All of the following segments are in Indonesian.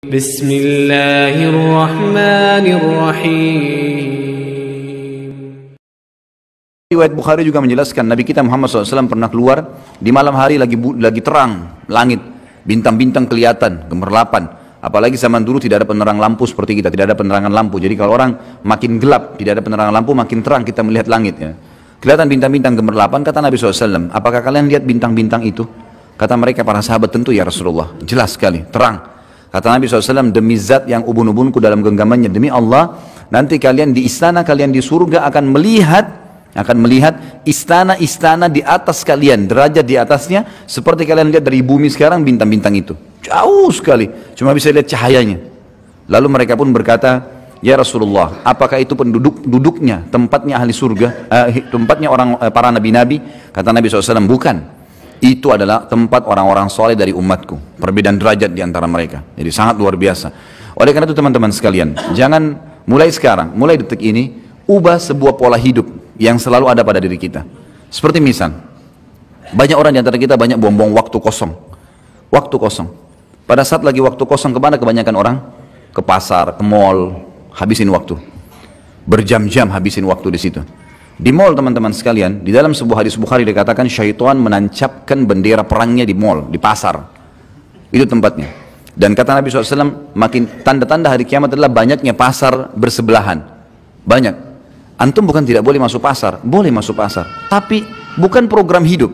Bismillahirrahmanirrahim. الله الرحمن Riwayat Bukhari juga menjelaskan Nabi kita Muhammad SAW pernah keluar di malam hari lagi lagi terang langit bintang-bintang kelihatan gemerlapan apalagi zaman dulu tidak ada penerang lampu seperti kita tidak ada penerangan lampu jadi kalau orang makin gelap tidak ada penerangan lampu makin terang kita melihat langit ya kelihatan bintang-bintang gemerlapan kata Nabi SAW apakah kalian lihat bintang-bintang itu kata mereka para sahabat tentu ya Rasulullah jelas sekali terang Kata Nabi SAW, demi zat yang ubun-ubunku dalam genggamannya, demi Allah, nanti kalian di istana, kalian di surga akan melihat, akan melihat istana-istana di atas kalian, derajat di atasnya, seperti kalian lihat dari bumi sekarang bintang-bintang itu. Jauh sekali, cuma bisa lihat cahayanya. Lalu mereka pun berkata, Ya Rasulullah, apakah itu penduduk duduknya, tempatnya ahli surga, eh, tempatnya orang eh, para nabi-nabi? Kata Nabi SAW, bukan itu adalah tempat orang-orang soleh dari umatku. Perbedaan derajat di antara mereka. Jadi sangat luar biasa. Oleh karena itu teman-teman sekalian, jangan mulai sekarang, mulai detik ini, ubah sebuah pola hidup yang selalu ada pada diri kita. Seperti misal, banyak orang di antara kita banyak buang-buang waktu kosong. Waktu kosong. Pada saat lagi waktu kosong kemana kebanyakan orang? Ke pasar, ke mall, habisin waktu. Berjam-jam habisin waktu di situ. Di mall teman-teman sekalian, di dalam sebuah hadis Bukhari dikatakan syaitan menancapkan bendera perangnya di mall, di pasar. Itu tempatnya. Dan kata Nabi SAW, makin tanda-tanda hari kiamat adalah banyaknya pasar bersebelahan. Banyak. Antum bukan tidak boleh masuk pasar, boleh masuk pasar. Tapi bukan program hidup.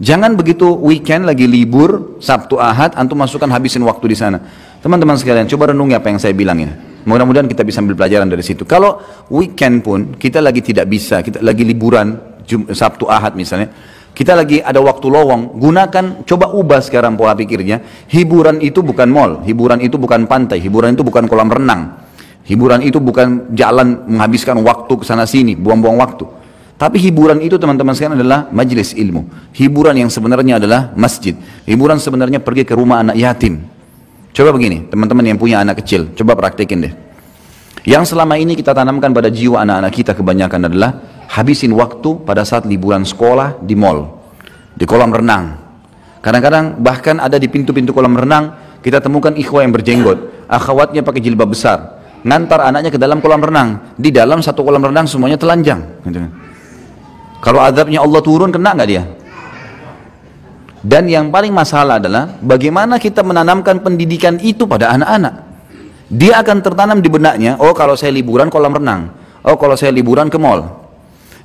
Jangan begitu weekend lagi libur, Sabtu Ahad, antum masukkan habisin waktu di sana. Teman-teman sekalian, coba renungi apa yang saya bilang ini. Mudah-mudahan kita bisa ambil pelajaran dari situ. Kalau weekend pun kita lagi tidak bisa, kita lagi liburan Jum, Sabtu Ahad misalnya, kita lagi ada waktu lowong, gunakan coba ubah sekarang pola pikirnya. Hiburan itu bukan mall, hiburan itu bukan pantai, hiburan itu bukan kolam renang. Hiburan itu bukan jalan menghabiskan waktu ke sana sini, buang-buang waktu. Tapi hiburan itu teman-teman sekarang adalah majelis ilmu. Hiburan yang sebenarnya adalah masjid. Hiburan sebenarnya pergi ke rumah anak yatim. Coba begini, teman-teman yang punya anak kecil, coba praktekin deh. Yang selama ini kita tanamkan pada jiwa anak-anak kita kebanyakan adalah habisin waktu pada saat liburan sekolah di mall, di kolam renang. Kadang-kadang bahkan ada di pintu-pintu kolam renang kita temukan ikhwa yang berjenggot, akhwatnya pakai jilbab besar, ngantar anaknya ke dalam kolam renang. Di dalam satu kolam renang semuanya telanjang. Gitu kan. Kalau azabnya Allah turun kena nggak dia? Dan yang paling masalah adalah bagaimana kita menanamkan pendidikan itu pada anak-anak. Dia akan tertanam di benaknya, oh kalau saya liburan kolam renang, oh kalau saya liburan ke mall.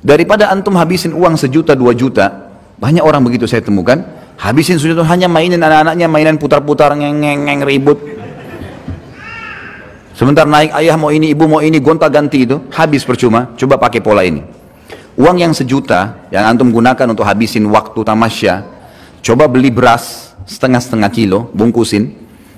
Daripada antum habisin uang sejuta dua juta, banyak orang begitu saya temukan, habisin sejuta hanya mainin anak-anaknya, mainan putar-putar, ngeng-ngeng ribut. Sebentar naik ayah mau ini, ibu mau ini, gonta ganti itu, habis percuma, coba pakai pola ini. Uang yang sejuta yang antum gunakan untuk habisin waktu tamasya, Coba beli beras setengah-setengah kilo, bungkusin,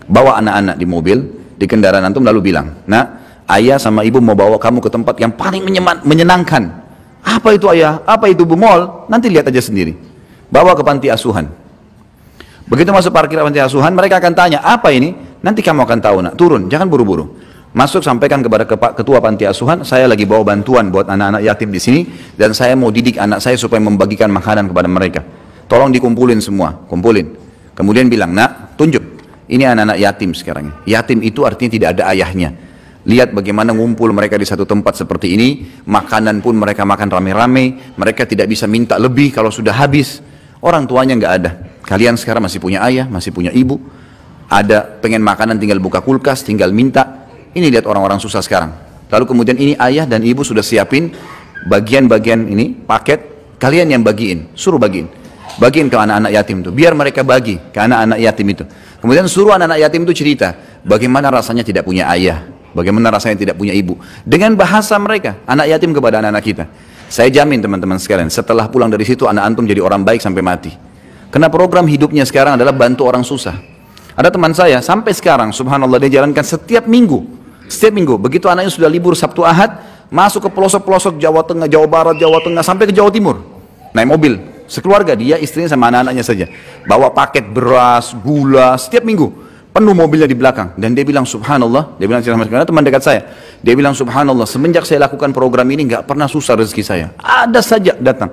bawa anak-anak di mobil, di kendaraan antum lalu bilang, nah ayah sama ibu mau bawa kamu ke tempat yang paling menyenangkan. Apa itu ayah? Apa itu bu mall? Nanti lihat aja sendiri. Bawa ke panti asuhan. Begitu masuk parkir panti asuhan, mereka akan tanya, apa ini? Nanti kamu akan tahu nak, turun, jangan buru-buru. Masuk sampaikan kepada ketua panti asuhan, saya lagi bawa bantuan buat anak-anak yatim di sini dan saya mau didik anak saya supaya membagikan makanan kepada mereka tolong dikumpulin semua, kumpulin. Kemudian bilang, nak, tunjuk. Ini anak-anak yatim sekarang. Yatim itu artinya tidak ada ayahnya. Lihat bagaimana ngumpul mereka di satu tempat seperti ini, makanan pun mereka makan rame-rame, mereka tidak bisa minta lebih kalau sudah habis. Orang tuanya nggak ada. Kalian sekarang masih punya ayah, masih punya ibu. Ada pengen makanan tinggal buka kulkas, tinggal minta. Ini lihat orang-orang susah sekarang. Lalu kemudian ini ayah dan ibu sudah siapin bagian-bagian ini paket kalian yang bagiin, suruh bagiin. Bagiin ke anak-anak yatim itu. Biar mereka bagi ke anak-anak yatim itu. Kemudian suruh anak-anak yatim itu cerita. Bagaimana rasanya tidak punya ayah. Bagaimana rasanya tidak punya ibu. Dengan bahasa mereka. Anak yatim kepada anak-anak kita. Saya jamin teman-teman sekalian. Setelah pulang dari situ anak antum jadi orang baik sampai mati. Karena program hidupnya sekarang adalah bantu orang susah. Ada teman saya sampai sekarang subhanallah dia jalankan setiap minggu. Setiap minggu, begitu anaknya sudah libur Sabtu Ahad, masuk ke pelosok-pelosok Jawa Tengah, Jawa Barat, Jawa Tengah, sampai ke Jawa Timur. Naik mobil sekeluarga dia istrinya sama anak-anaknya saja bawa paket beras gula setiap minggu penuh mobilnya di belakang dan dia bilang subhanallah dia bilang sama karena teman dekat saya dia bilang subhanallah semenjak saya lakukan program ini nggak pernah susah rezeki saya ada saja datang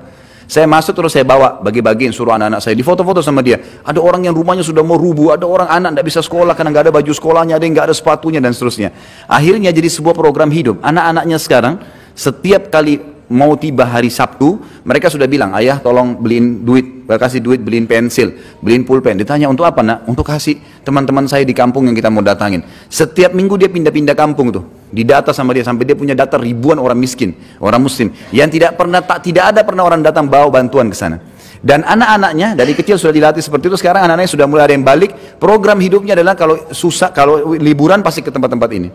saya masuk terus saya bawa bagi-bagiin suruh anak-anak saya difoto-foto sama dia ada orang yang rumahnya sudah mau rubuh ada orang anak nggak bisa sekolah karena nggak ada baju sekolahnya ada yang nggak ada sepatunya dan seterusnya akhirnya jadi sebuah program hidup anak-anaknya sekarang setiap kali mau tiba hari Sabtu, mereka sudah bilang, ayah tolong beliin duit, kasih duit beliin pensil, beliin pulpen. Ditanya untuk apa nak? Untuk kasih teman-teman saya di kampung yang kita mau datangin. Setiap minggu dia pindah-pindah kampung tuh, Di data sama dia sampai dia punya data ribuan orang miskin, orang muslim yang tidak pernah tak tidak ada pernah orang datang bawa bantuan ke sana. Dan anak-anaknya dari kecil sudah dilatih seperti itu, sekarang anak-anaknya sudah mulai ada yang balik. Program hidupnya adalah kalau susah, kalau liburan pasti ke tempat-tempat ini.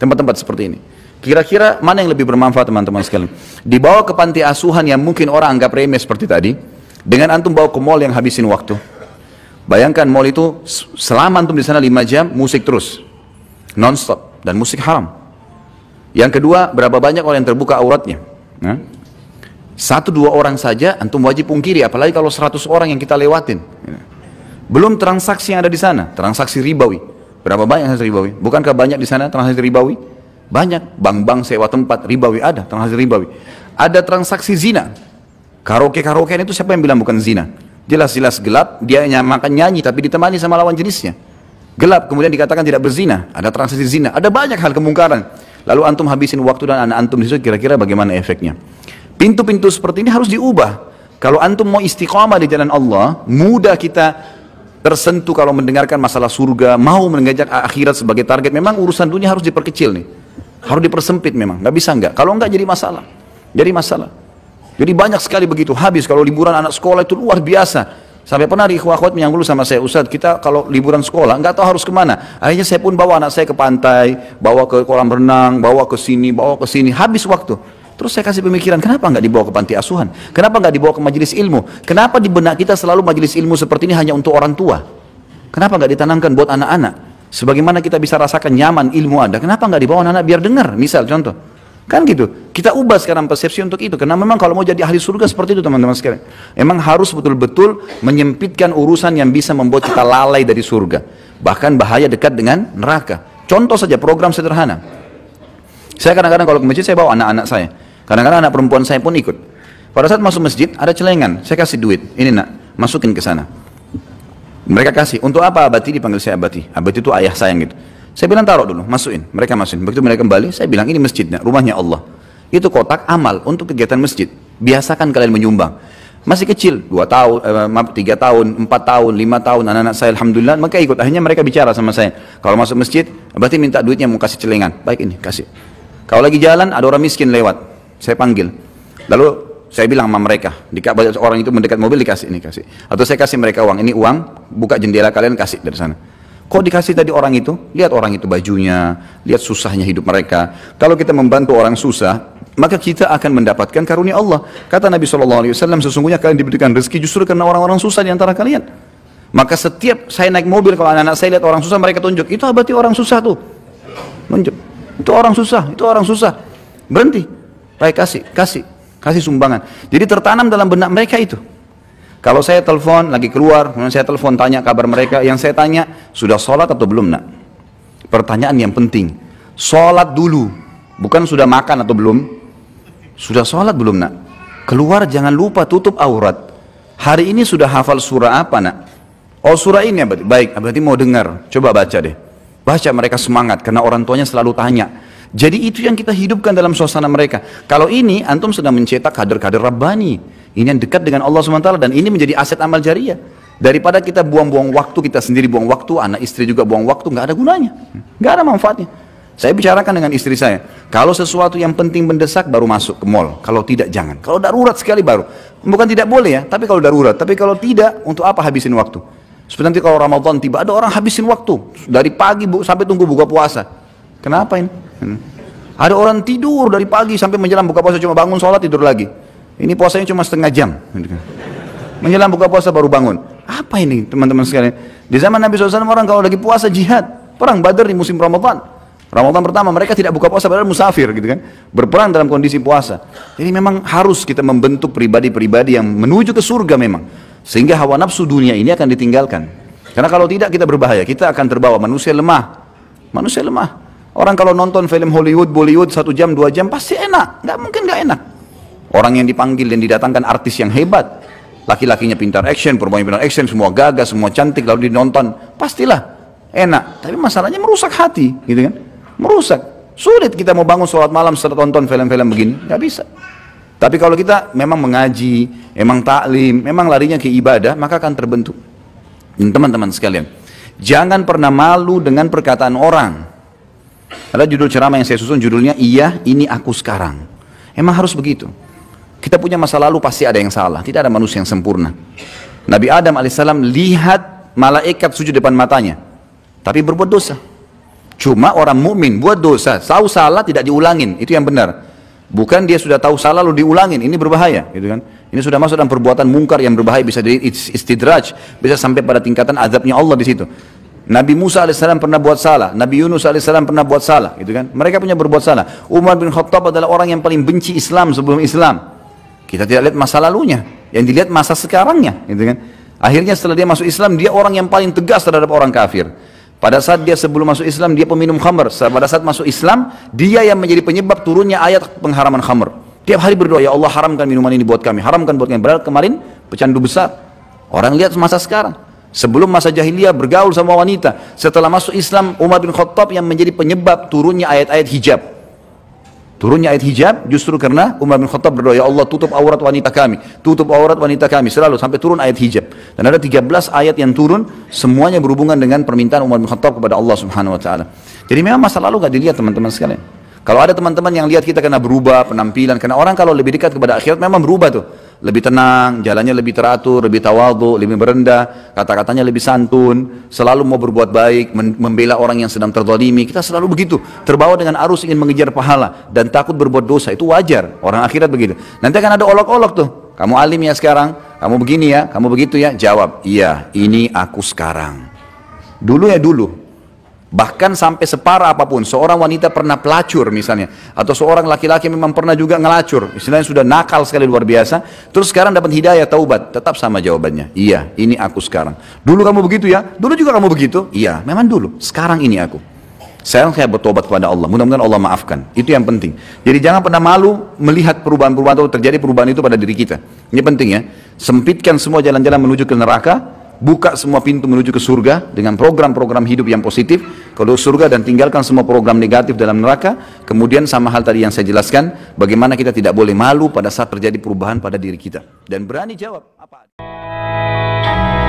Tempat-tempat seperti ini. Kira-kira mana yang lebih bermanfaat teman-teman sekalian? Dibawa ke panti asuhan yang mungkin orang anggap remeh seperti tadi, dengan antum bawa ke mall yang habisin waktu. Bayangkan mall itu selama antum di sana 5 jam, musik terus. Non-stop. Dan musik haram. Yang kedua, berapa banyak orang yang terbuka auratnya? Nah, satu dua orang saja antum wajib pungkiri, apalagi kalau 100 orang yang kita lewatin. Belum transaksi yang ada di sana, transaksi ribawi. Berapa banyak transaksi ribawi? Bukankah banyak di sana transaksi ribawi? Banyak bank-bank sewa tempat ribawi ada, transaksi ribawi. Ada transaksi zina. karaoke karaoke itu siapa yang bilang bukan zina? Jelas-jelas gelap, dia makan nyanyi tapi ditemani sama lawan jenisnya. Gelap kemudian dikatakan tidak berzina, ada transaksi zina, ada banyak hal kemungkaran. Lalu antum habisin waktu dan anak antum disuruh kira-kira bagaimana efeknya. Pintu-pintu seperti ini harus diubah. Kalau antum mau istiqomah di jalan Allah, mudah kita tersentuh kalau mendengarkan masalah surga, mau mengajak akhirat sebagai target. Memang urusan dunia harus diperkecil nih. Harus dipersempit memang, nggak bisa nggak. Kalau nggak jadi masalah, jadi masalah. Jadi banyak sekali begitu habis kalau liburan anak sekolah itu luar biasa. Sampai pernah di khawat yang dulu sama saya, Ustaz, kita kalau liburan sekolah nggak tahu harus kemana. Akhirnya saya pun bawa anak saya ke pantai, bawa ke kolam renang, bawa ke sini, bawa ke sini, habis waktu. Terus saya kasih pemikiran, kenapa nggak dibawa ke panti asuhan? Kenapa nggak dibawa ke majelis ilmu? Kenapa di benak kita selalu majelis ilmu seperti ini hanya untuk orang tua? Kenapa nggak ditanamkan buat anak-anak? Sebagaimana kita bisa rasakan nyaman ilmu ada, kenapa nggak dibawa anak-anak biar dengar? Misal contoh, kan gitu. Kita ubah sekarang persepsi untuk itu, karena memang kalau mau jadi ahli surga seperti itu teman-teman sekalian. Emang harus betul-betul menyempitkan urusan yang bisa membuat kita lalai dari surga. Bahkan bahaya dekat dengan neraka. Contoh saja program sederhana. Saya kadang-kadang kalau ke masjid saya bawa anak-anak saya. Kadang-kadang anak perempuan saya pun ikut. Pada saat masuk masjid ada celengan, saya kasih duit. Ini nak, masukin ke sana. Mereka kasih. Untuk apa abati dipanggil saya abati? Abati itu ayah sayang gitu. Saya bilang taruh dulu, masukin. Mereka masukin. Begitu mereka kembali, saya bilang ini masjidnya, rumahnya Allah. Itu kotak amal untuk kegiatan masjid. Biasakan kalian menyumbang. Masih kecil, 2 tahun, eh, maaf, 3 tahun, 4 tahun, 5 tahun, anak-anak saya Alhamdulillah, maka ikut. Akhirnya mereka bicara sama saya. Kalau masuk masjid, berarti minta duitnya mau kasih celengan. Baik ini, kasih. Kalau lagi jalan, ada orang miskin lewat. Saya panggil. Lalu saya bilang sama mereka, Banyak orang itu mendekat mobil dikasih ini kasih. Atau saya kasih mereka uang, ini uang, buka jendela kalian kasih dari sana. Kok dikasih tadi orang itu? Lihat orang itu bajunya, lihat susahnya hidup mereka. Kalau kita membantu orang susah, maka kita akan mendapatkan karunia Allah. Kata Nabi Shallallahu Alaihi Wasallam sesungguhnya kalian diberikan rezeki justru karena orang-orang susah di antara kalian. Maka setiap saya naik mobil, kalau anak-anak saya lihat orang susah, mereka tunjuk. Itu abadi orang susah tuh. Tunjuk. Itu orang susah, itu orang susah. Berhenti. Baik, kasih, kasih. Kasih sumbangan. Jadi tertanam dalam benak mereka itu. Kalau saya telepon lagi keluar, kemudian saya telepon tanya kabar mereka, yang saya tanya sudah sholat atau belum nak? Pertanyaan yang penting, sholat dulu, bukan sudah makan atau belum? Sudah sholat belum nak? Keluar jangan lupa tutup aurat. Hari ini sudah hafal surah apa nak? Oh surah ini baik, berarti mau dengar, coba baca deh. Baca mereka semangat karena orang tuanya selalu tanya. Jadi itu yang kita hidupkan dalam suasana mereka. Kalau ini antum sedang mencetak kader-kader Rabbani. Ini yang dekat dengan Allah SWT dan ini menjadi aset amal jariah. Daripada kita buang-buang waktu, kita sendiri buang waktu, anak istri juga buang waktu, nggak ada gunanya. Nggak ada manfaatnya. Saya bicarakan dengan istri saya, kalau sesuatu yang penting mendesak baru masuk ke mall, kalau tidak jangan. Kalau darurat sekali baru. Bukan tidak boleh ya, tapi kalau darurat. Tapi kalau tidak, untuk apa habisin waktu? Seperti nanti kalau Ramadan tiba, ada orang habisin waktu. Dari pagi sampai tunggu buka puasa. Kenapa ini? Hmm. Ada orang tidur dari pagi sampai menjelang buka puasa cuma bangun sholat tidur lagi. Ini puasanya cuma setengah jam. Menjelang buka puasa baru bangun. Apa ini teman-teman sekalian? Di zaman Nabi SAW orang kalau lagi puasa jihad. Perang badar di musim Ramadan. Ramadan pertama mereka tidak buka puasa padahal musafir gitu kan. Berperang dalam kondisi puasa. Jadi memang harus kita membentuk pribadi-pribadi yang menuju ke surga memang. Sehingga hawa nafsu dunia ini akan ditinggalkan. Karena kalau tidak kita berbahaya, kita akan terbawa manusia lemah. Manusia lemah. Orang kalau nonton film Hollywood, Bollywood satu jam, dua jam pasti enak. Nggak mungkin nggak enak. Orang yang dipanggil dan didatangkan artis yang hebat. Laki-lakinya pintar action, perempuan pintar action, semua gagah, semua cantik, lalu dinonton. Pastilah enak. Tapi masalahnya merusak hati, gitu kan? Merusak. Sulit kita mau bangun sholat malam setelah tonton film-film begini. Nggak bisa. Tapi kalau kita memang mengaji, memang taklim, memang larinya ke ibadah, maka akan terbentuk. teman-teman sekalian, jangan pernah malu dengan perkataan orang. Ada judul ceramah yang saya susun judulnya Iya ini aku sekarang. Emang harus begitu. Kita punya masa lalu pasti ada yang salah. Tidak ada manusia yang sempurna. Nabi Adam alaihissalam lihat malaikat sujud depan matanya. Tapi berbuat dosa. Cuma orang mukmin buat dosa, tahu salah tidak diulangin, itu yang benar. Bukan dia sudah tahu salah lalu diulangin, ini berbahaya, gitu kan? Ini sudah masuk dalam perbuatan mungkar yang berbahaya bisa jadi istidraj, bisa sampai pada tingkatan azabnya Allah di situ. Nabi Musa AS pernah buat salah, Nabi Yunus AS pernah buat salah, gitu kan? Mereka punya berbuat salah. Umar bin Khattab adalah orang yang paling benci Islam sebelum Islam. Kita tidak lihat masa lalunya, yang dilihat masa sekarangnya, gitu kan? Akhirnya setelah dia masuk Islam, dia orang yang paling tegas terhadap orang kafir. Pada saat dia sebelum masuk Islam, dia peminum khamr. Pada saat masuk Islam, dia yang menjadi penyebab turunnya ayat pengharaman khamr. Tiap hari berdoa, ya Allah haramkan minuman ini buat kami, haramkan buat kami. Padahal kemarin pecandu besar. Orang lihat masa sekarang. Sebelum masa jahiliyah bergaul sama wanita. Setelah masuk Islam, Umar bin Khattab yang menjadi penyebab turunnya ayat-ayat hijab. Turunnya ayat hijab justru karena Umar bin Khattab berdoa, Ya Allah tutup aurat wanita kami. Tutup aurat wanita kami. Selalu sampai turun ayat hijab. Dan ada 13 ayat yang turun, semuanya berhubungan dengan permintaan Umar bin Khattab kepada Allah subhanahu wa ta'ala. Jadi memang masa lalu gak dilihat teman-teman sekalian. Kalau ada teman-teman yang lihat kita kena berubah penampilan, karena orang kalau lebih dekat kepada akhirat memang berubah tuh lebih tenang, jalannya lebih teratur, lebih tawadhu, lebih berendah, kata-katanya lebih santun, selalu mau berbuat baik, membela orang yang sedang terzalimi. Kita selalu begitu, terbawa dengan arus ingin mengejar pahala dan takut berbuat dosa. Itu wajar, orang akhirat begitu. Nanti akan ada olok-olok tuh. Kamu alim ya sekarang, kamu begini ya, kamu begitu ya. Jawab, iya, ini aku sekarang. Dulu ya dulu, Bahkan sampai separah apapun, seorang wanita pernah pelacur misalnya, atau seorang laki-laki memang pernah juga ngelacur, istilahnya sudah nakal sekali luar biasa, terus sekarang dapat hidayah taubat, tetap sama jawabannya, iya ini aku sekarang. Dulu kamu begitu ya, dulu juga kamu begitu, iya memang dulu, sekarang ini aku. saya saya bertobat kepada Allah, mudah-mudahan Allah maafkan, itu yang penting. Jadi jangan pernah malu melihat perubahan-perubahan atau terjadi perubahan itu pada diri kita, ini penting ya. Sempitkan semua jalan-jalan menuju ke neraka, buka semua pintu menuju ke surga dengan program-program hidup yang positif kalau surga dan tinggalkan semua program negatif dalam neraka kemudian sama hal tadi yang saya jelaskan bagaimana kita tidak boleh malu pada saat terjadi perubahan pada diri kita dan berani jawab apa